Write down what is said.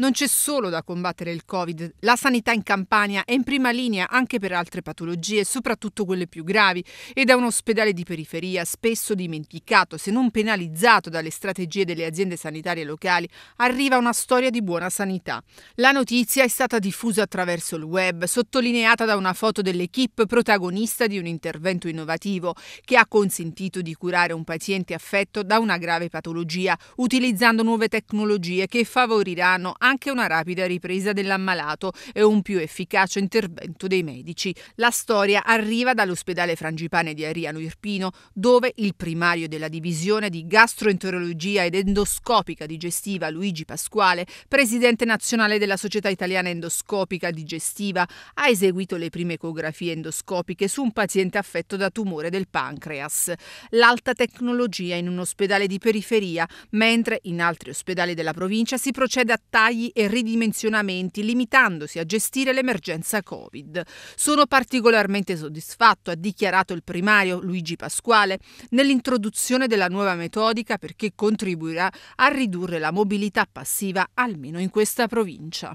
Non c'è solo da combattere il Covid, la sanità in Campania è in prima linea anche per altre patologie, soprattutto quelle più gravi, ed è un ospedale di periferia spesso dimenticato, se non penalizzato dalle strategie delle aziende sanitarie locali, arriva una storia di buona sanità. La notizia è stata diffusa attraverso il web, sottolineata da una foto dell'equipe protagonista di un intervento innovativo che ha consentito di curare un paziente affetto da una grave patologia utilizzando nuove tecnologie che favoriranno anche anche una rapida ripresa dell'ammalato e un più efficace intervento dei medici. La storia arriva dall'ospedale Frangipane di Ariano Irpino, dove il primario della divisione di gastroenterologia ed endoscopica digestiva Luigi Pasquale, presidente nazionale della Società Italiana Endoscopica Digestiva, ha eseguito le prime ecografie endoscopiche su un paziente affetto da tumore del pancreas. L'alta tecnologia in un ospedale di periferia, mentre in altri ospedali della provincia si procede a tagli tagli e ridimensionamenti, limitandosi a gestire l'emergenza Covid. Sono particolarmente soddisfatto, ha dichiarato il primario Luigi Pasquale, nell'introduzione della nuova metodica perché contribuirà a ridurre la mobilità passiva almeno in questa provincia.